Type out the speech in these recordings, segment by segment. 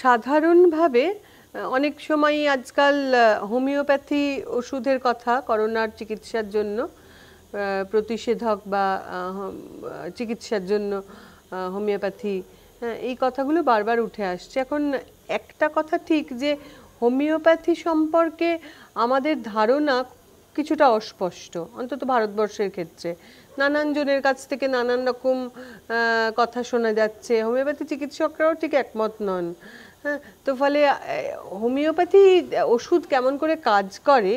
সাধারণভাবে অনেক সময়ই আজকাল হোমিওপ্যাথি ওষুধের কথা করোনার চিকিৎসার জন্য প্রতিষেধক বা চিকিৎসার জন্য হোমিওপ্যাথি এই কথাগুলো বারবার উঠে আসছে এখন একটা কথা ঠিক যে হোমিওপ্যাথি সম্পর্কে আমাদের ধারণা কিছুটা অস্পষ্ট অন্তত ভারতবর্ষের ক্ষেত্রে নানান জনের কাছ থেকে নানান রকম কথা শোনা যাচ্ছে হোমিওপ্যাথি চিকিৎসকরাও ঠিক একমত নন হ্যাঁ তো ফলে হোমিওপ্যাথি ওষুধ কেমন করে কাজ করে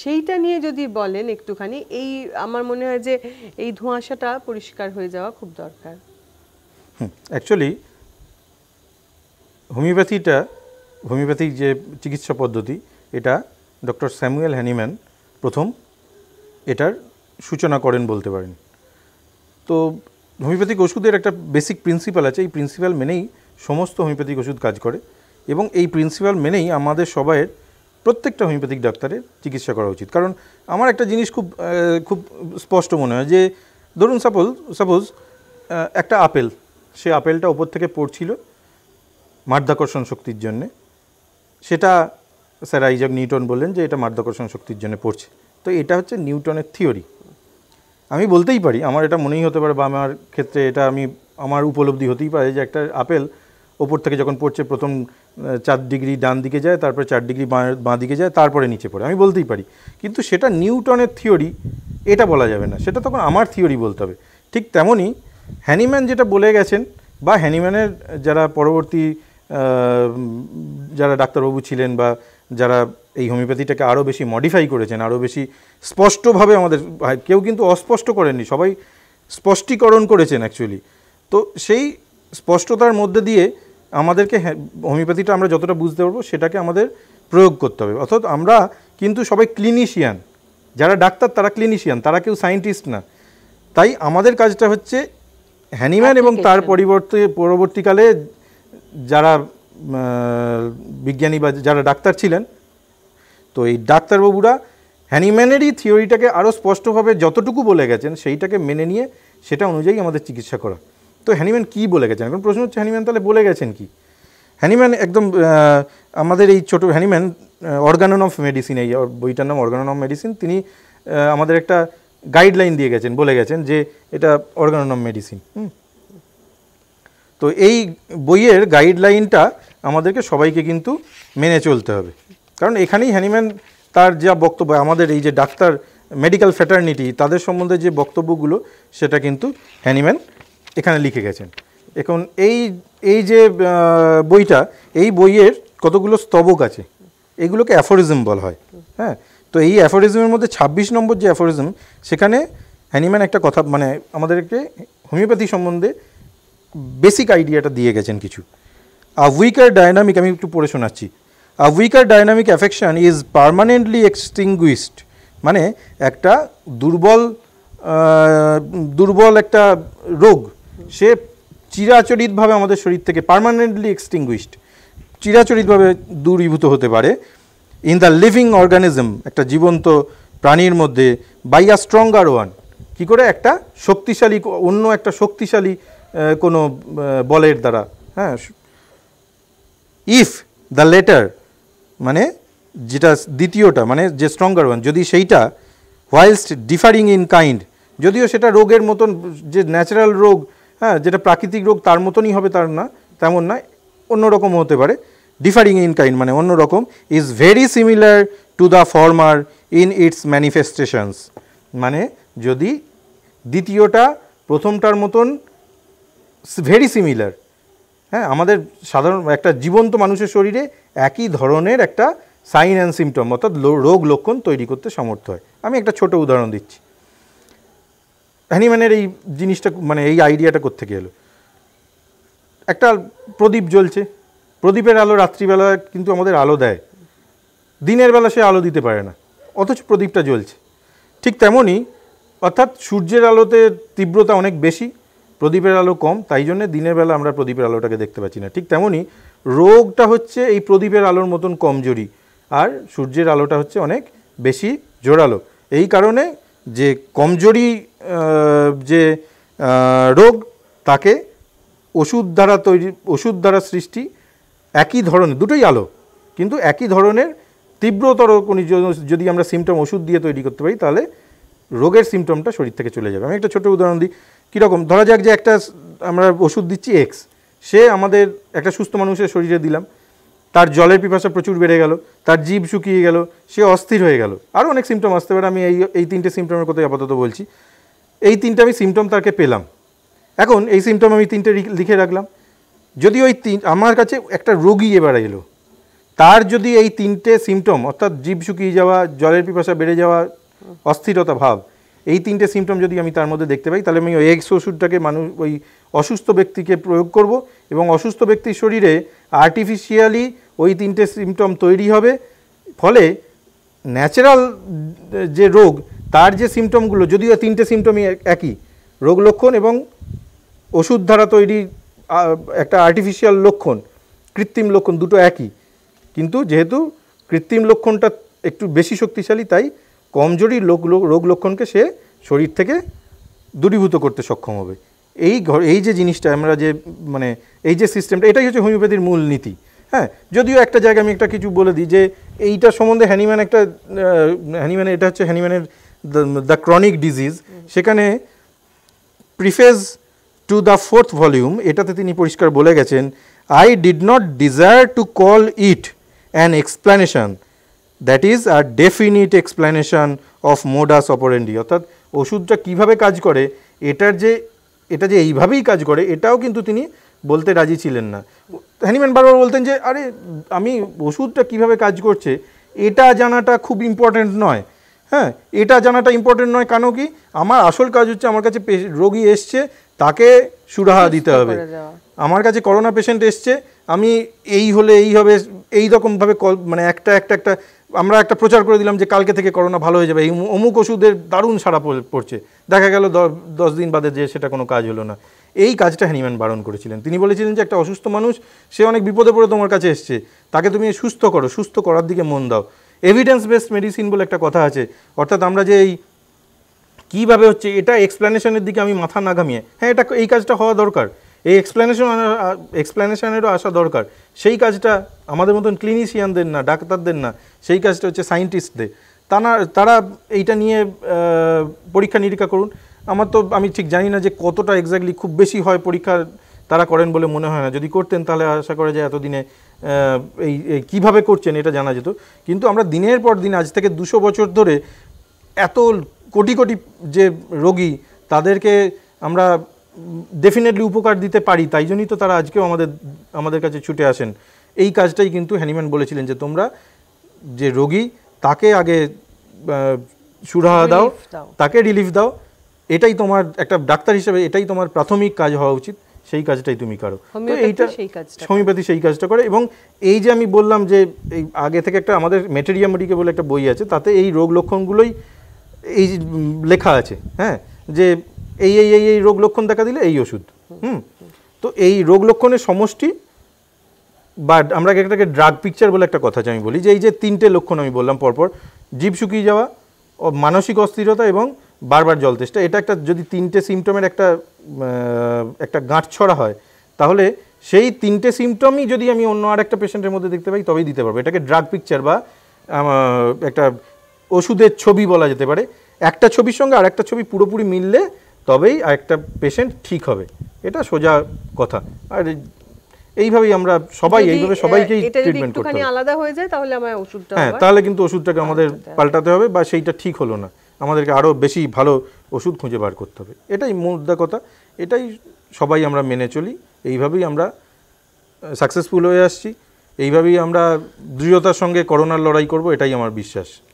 সেইটা নিয়ে যদি বলেন একটুখানি এই আমার মনে হয় যে এই ধোঁয়াশাটা পরিষ্কার হয়ে যাওয়া খুব দরকার অ্যাকচুয়ালি হোমিওপ্যাথিটা হোমিওপ্যাথিক যে চিকিৎসা পদ্ধতি এটা ডক্টর স্যামুয়েল হ্যানিম্যান প্রথম এটার সূচনা করেন বলতে পারেন তো হোমিওপ্যাথিক ওষুধের একটা বেসিক প্রিন্সিপাল আছে এই প্রিন্সিপাল মেনেই সমস্ত হোমিওপ্যাথিক ওষুধ কাজ করে এবং এই প্রিন্সিপাল মেনেই আমাদের সবাইয়ের প্রত্যেকটা হোমিওপ্যাথিক ডাক্তারের চিকিৎসা করা উচিত কারণ আমার একটা জিনিস খুব খুব স্পষ্ট মনে হয় যে ধরুন সাপোজ সাপোজ একটা আপেল সে আপেলটা ওপর থেকে পড়ছিল মাধ্যাকর্ষণ শক্তির জন্যে সেটা স্যার আইজাক নিউটন বললেন যে এটা মাধ্যাকর্ষণ শক্তির জন্য পড়ছে তো এটা হচ্ছে নিউটনের থিওরি আমি বলতেই পারি আমার এটা মনেই হতে পারে বা আমার ক্ষেত্রে এটা আমি আমার উপলব্ধি হতেই পারে যে একটা আপেল ওপর থেকে যখন পড়ছে প্রথম চার ডিগ্রি ডান দিকে যায় তারপরে চার ডিগ্রি বাঁ দিকে যায় তারপরে নিচে পড়ে আমি বলতেই পারি কিন্তু সেটা নিউটনের থিওরি এটা বলা যাবে না সেটা তখন আমার থিওরি বলতে হবে ঠিক তেমনই হ্যানিম্যান যেটা বলে গেছেন বা হ্যানিম্যানের যারা পরবর্তী যারা ডাক্তারবাবু ছিলেন বা যারা এই হোমিওপ্যাথিটাকে আরও বেশি মডিফাই করেছেন আরও বেশি স্পষ্টভাবে আমাদের কেউ কিন্তু অস্পষ্ট করেননি সবাই স্পষ্টীকরণ করেছেন অ্যাকচুয়ালি তো সেই স্পষ্টতার মধ্যে দিয়ে আমাদেরকে হ্যাঁ, হোমিওপ্যাথিটা আমরা যতটা বুঝতে পারবো সেটাকে আমাদের প্রয়োগ করতে হবে অর্থাৎ আমরা কিন্তু সবাই ক্লিনিশিয়ান যারা ডাক্তার তারা ক্লিনিশিয়ান তারা কেউ সায়েন্টিস্ট না তাই আমাদের কাজটা হচ্ছে হ্যানিম্যান এবং তার পরিবর্তে পরবর্তীকালে যারা বিজ্ঞানী বা যারা ডাক্তার ছিলেন তো এই ডাক্তারবাবুরা হ্যানিম্যানেরই থিওরিটাকে আরও স্পষ্টভাবে যতটুকু বলে গেছেন সেইটাকে মেনে নিয়ে সেটা অনুযায়ী আমাদের চিকিৎসা করা তো হ্যানিম্যান কি বলে গেছেন এখন প্রশ্ন হচ্ছে হ্যানিম্যান তাহলে বলে গেছেন কি হ্যানিম্যান একদম আমাদের এই ছোটো হ্যানিম্যান অর্গানন অফ মেডিসিন এই বইটার নাম অর্গানন অফ মেডিসিন তিনি আমাদের একটা গাইডলাইন দিয়ে গেছেন বলে গেছেন যে এটা অর্গানন অফ মেডিসিন তো এই বইয়ের গাইডলাইনটা আমাদেরকে সবাইকে কিন্তু মেনে চলতে হবে কারণ এখানেই হ্যানিম্যান তার যা বক্তব্য আমাদের এই যে ডাক্তার মেডিকেল ফ্যাটার্নিটি তাদের সম্বন্ধে যে বক্তব্যগুলো সেটা কিন্তু হ্যানিম্যান এখানে লিখে গেছেন এখন এই এই যে বইটা এই বইয়ের কতগুলো স্তবক আছে এগুলোকে অ্যাফোরিজম বলা হয় হ্যাঁ তো এই অ্যাফোরিজমের মধ্যে ২৬ নম্বর যে অ্যাফোরিজম সেখানে হ্যানিম্যান একটা কথা মানে আমাদেরকে হোমিওপ্যাথি সম্বন্ধে বেসিক আইডিয়াটা দিয়ে গেছেন কিছু A weaker dynamic, আমি একটু পড়ে শোনাচ্ছি a weaker dynamic affection is permanently extinguished মানে একটা দুর্বল দুর্বল একটা রোগ সে চিরাচরিতভাবে আমাদের শরীর থেকে পারমানেন্টলি এক্সটিংগুইস্ট চিরাচরিতভাবে দূরীভূত হতে পারে ইন দ্য লিভিং অর্গানিজম একটা জীবন্ত প্রাণীর মধ্যে বাই আ স্ট্রঙ্গার ওয়ান কী করে একটা শক্তিশালী অন্য একটা শক্তিশালী কোনো বলের দ্বারা হ্যাঁ ইফ দ্য লেটার মানে যেটা দ্বিতীয়টা মানে যে স্ট্রঙ্গার ওয়ান যদি সেইটা হোয়াইলস্ট ডিফারিং ইন কাইন্ড যদিও সেটা রোগের মতন যে ন্যাচারাল রোগ হ্যাঁ যেটা প্রাকৃতিক রোগ তার মতনই হবে তার না তেমন না অন্যরকম হতে পারে ডিফারিং ইন কাইন্ড মানে অন্যরকম is very similar to the former in its manifestations মানে যদি দ্বিতীয়টা প্রথমটার মতন ভেরি সিমিলার হ্যাঁ আমাদের সাধারণ একটা জীবন্ত মানুষের শরীরে একই ধরনের একটা সাইন অ্যান্ড সিমটম অর্থাৎ রোগ লক্ষণ তৈরি করতে সমর্থ হয় আমি একটা ছোট উদাহরণ দিচ্ছি হ্যানিম্যানের এই জিনিসটা মানে এই আইডিয়াটা কোথেকে এলো একটা প্রদীপ জ্বলছে প্রদীপের আলো রাত্রিবেলা কিন্তু আমাদের আলো দেয় দিনের বেলা সে আলো দিতে পারে না অথচ প্রদীপটা জ্বলছে ঠিক তেমনই অর্থাৎ সূর্যের আলোতে তীব্রতা অনেক বেশি প্রদীপের আলো কম তাই জন্য দিনের বেলা আমরা প্রদীপের আলোটাকে দেখতে পাচ্ছি না ঠিক তেমনই রোগটা হচ্ছে এই প্রদীপের আলোর মতন কমজোরি আর সূর্যের আলোটা হচ্ছে অনেক বেশি জোরালো এই কারণে যে কমজোরি যে রোগ তাকে ওষুধ দ্বারা তৈরি ওষুধ দ্বারা সৃষ্টি একই ধরনের দুটোই আলো কিন্তু একই ধরনের তীব্রতর যদি আমরা সিমটম ওষুধ দিয়ে তৈরি করতে পারি তাহলে রোগের সিমটমটা শরীর থেকে চলে যাবে আমি একটা ছোটো উদাহরণ দিই কীরকম ধরা যাক যে একটা আমরা ওষুধ দিচ্ছি এক্স সে আমাদের একটা সুস্থ মানুষের শরীরে দিলাম তার জলের পিপাসা প্রচুর বেড়ে গেল তার জীব শুকিয়ে গেল সে অস্থির হয়ে গেল আরও অনেক সিমটম আসতে পারে আমি এই এই তিনটে সিমটমের কথাই আপাতত বলছি এই তিনটে আমি সিমটম তাকে পেলাম এখন এই সিমটম আমি তিনটে লিখে রাখলাম যদি ওই তিন আমার কাছে একটা রোগী এবার এলো তার যদি এই তিনটে সিমটম অর্থাৎ জীব শুকিয়ে যাওয়া জলের পিপাসা বেড়ে যাওয়া অস্থিরতা ভাব এই তিনটে সিমটম যদি আমি তার মধ্যে দেখতে পাই তাহলে আমি ওই এক্স ওষুধটাকে মানুষ ওই অসুস্থ ব্যক্তিকে প্রয়োগ করব এবং অসুস্থ ব্যক্তির শরীরে আর্টিফিশিয়ালি ওই তিনটে সিমটম তৈরি হবে ফলে ন্যাচারাল যে রোগ তার যে সিমটমগুলো যদিও তিনটে সিমটমই একই রোগ লক্ষণ এবং ওষুধ দ্বারা তৈরি একটা আর্টিফিশিয়াল লক্ষণ কৃত্রিম লক্ষণ দুটো একই কিন্তু যেহেতু কৃত্রিম লক্ষণটা একটু বেশি শক্তিশালী তাই কমজোরি লোক রোগ লক্ষণকে সে শরীর থেকে দূরীভূত করতে সক্ষম হবে এই ঘর এই যে জিনিসটা আমরা যে মানে এই যে সিস্টেমটা এটাই হচ্ছে হোমিওপ্যাথির মূল নীতি হ্যাঁ যদিও একটা জায়গায় আমি একটা কিছু বলে দিই যে এইটা সম্বন্ধে হ্যানিম্যান একটা হ্যানিম্যান এটা হচ্ছে হ্যানিম্যানের দ্য ক্রনিক ডিজিজ সেখানে preface to the fourth volume এটাতে তিনি পরিষ্কার বলে গেছেন I did not desire to call it an explanation that is a definite explanation of modus operandi অর্থাৎ ওষুধটা কীভাবে কাজ করে এটার যে এটা যে এইভাবেই কাজ করে এটাও কিন্তু তিনি বলতে রাজি ছিলেন না হ্যানিম্যান বারবার বলতেন যে আরে আমি ওষুধটা কিভাবে কাজ করছে এটা জানাটা খুব ইম্পর্ট্যান্ট নয় হ্যাঁ এটা জানাটা ইম্পর্টেন্ট নয় কেন কি আমার আসল কাজ হচ্ছে আমার কাছে রোগী এসছে তাকে সুরাহা দিতে হবে আমার কাছে করোনা পেশেন্ট এসছে আমি এই হলে এই হবে এই রকমভাবে মানে একটা একটা একটা আমরা একটা প্রচার করে দিলাম যে কালকে থেকে করোনা ভালো হয়ে যাবে এই অমুক ওষুধের দারুণ সারা পড়ছে দেখা গেল দশ দিন বাদে যে সেটা কোনো কাজ হলো না এই কাজটা হ্যানিম্যান বারণ করেছিলেন তিনি বলেছিলেন যে একটা অসুস্থ মানুষ সে অনেক বিপদে পড়ে তোমার কাছে এসছে তাকে তুমি সুস্থ করো সুস্থ করার দিকে মন দাও এভিডেন্স বেসড মেডিসিন বলে একটা কথা আছে অর্থাৎ আমরা যে এই কীভাবে হচ্ছে এটা এক্সপ্লানেশনের দিকে আমি মাথা না ঘামিয়ে হ্যাঁ এটা এই কাজটা হওয়া দরকার এই এক্সপ্লেনেশন এক্সপ্লেনেশনেরও আসা দরকার সেই কাজটা আমাদের মতন ক্লিনিশিয়ানদের না ডাক্তারদের না সেই কাজটা হচ্ছে সায়েন্টিস্টদের তারা তারা এইটা নিয়ে পরীক্ষা নিরীক্ষা করুন আমার তো আমি ঠিক জানি না যে কতটা এক্স্যাক্টলি খুব বেশি হয় পরীক্ষা তারা করেন বলে মনে হয় না যদি করতেন তাহলে আশা করা যায় এতদিনে এই কীভাবে করছেন এটা জানা যেত কিন্তু আমরা দিনের পর দিন আজ থেকে দুশো বছর ধরে এত কোটি কোটি যে রোগী তাদেরকে আমরা ডেফিনেটলি উপকার দিতে পারি তাই জন্যই তো তারা আজকেও আমাদের আমাদের কাছে ছুটে আসেন এই কাজটাই কিন্তু হ্যানিম্যান বলেছিলেন যে তোমরা যে রোগী তাকে আগে সুরাহা দাও তাকে রিলিফ দাও এটাই তোমার একটা ডাক্তার হিসেবে এটাই তোমার প্রাথমিক কাজ হওয়া উচিত সেই কাজটাই তুমি করো তো এইটা হোমিওপ্যাথি সেই কাজটা করে এবং এই যে আমি বললাম যে এই আগে থেকে একটা আমাদের মেটেরিয়া মেডিকে বলে একটা বই আছে তাতে এই রোগ লক্ষণগুলোই এই লেখা আছে হ্যাঁ যে এই এই এই এই রোগ লক্ষণ দেখা দিলে এই ওষুধ হুম তো এই রোগ লক্ষণের সমষ্টি বা আমরা এটাকে ড্রাগ পিকচার বলে একটা কথা আমি বলি যে এই যে তিনটে লক্ষণ আমি বললাম পরপর জীব শুকিয়ে যাওয়া ও মানসিক অস্থিরতা এবং বারবার জল তেষ্টা এটা একটা যদি তিনটে সিমটমের একটা একটা গাঁট ছড়া হয় তাহলে সেই তিনটে সিমটমই যদি আমি অন্য আর একটা পেশেন্টের মধ্যে দেখতে পাই তবেই দিতে পারবো এটাকে ড্রাগ পিকচার বা একটা ওষুধের ছবি বলা যেতে পারে একটা ছবির সঙ্গে আর একটা ছবি পুরোপুরি মিললে তবেই একটা পেশেন্ট ঠিক হবে এটা সোজা কথা আর এইভাবেই আমরা সবাই এইভাবে সবাইকেই ট্রিটমেন্ট করতে হবে আলাদা হয়ে যায় তাহলে আমার ওষুধটা হ্যাঁ তাহলে কিন্তু ওষুধটাকে আমাদের পাল্টাতে হবে বা সেইটা ঠিক হলো না আমাদেরকে আরও বেশি ভালো ওষুধ খুঁজে বার করতে হবে এটাই মুদ্রা কথা এটাই সবাই আমরা মেনে চলি এইভাবেই আমরা সাকসেসফুল হয়ে আসছি এইভাবেই আমরা দৃঢ়তার সঙ্গে করোনার লড়াই করব এটাই আমার বিশ্বাস